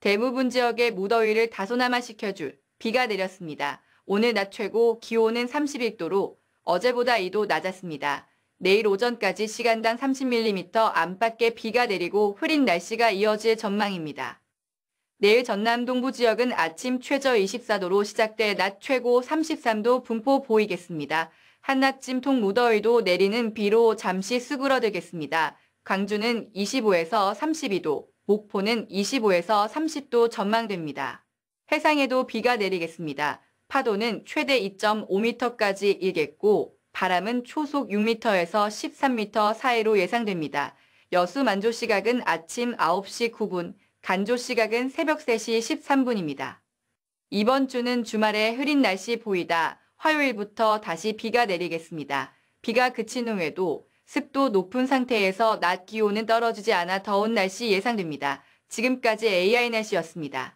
대부분 지역에 무더위를 다소나마 식혀줄 비가 내렸습니다. 오늘 낮 최고 기온은 31도로 어제보다 2도 낮았습니다. 내일 오전까지 시간당 30mm 안팎의 비가 내리고 흐린 날씨가 이어질 전망입니다. 내일 전남 동부 지역은 아침 최저 24도로 시작돼 낮 최고 33도 분포 보이겠습니다. 한낮쯤 통무더위도 내리는 비로 잠시 수그러들겠습니다. 광주는 25에서 32도, 목포는 25에서 30도 전망됩니다. 해상에도 비가 내리겠습니다. 파도는 최대 2.5m까지 일겠고 바람은 초속 6m에서 13m 사이로 예상됩니다. 여수 만조 시각은 아침 9시 9분, 간조 시각은 새벽 3시 13분입니다. 이번 주는 주말에 흐린 날씨 보이다 화요일부터 다시 비가 내리겠습니다. 비가 그친 후에도 습도 높은 상태에서 낮 기온은 떨어지지 않아 더운 날씨 예상됩니다. 지금까지 AI 날씨였습니다.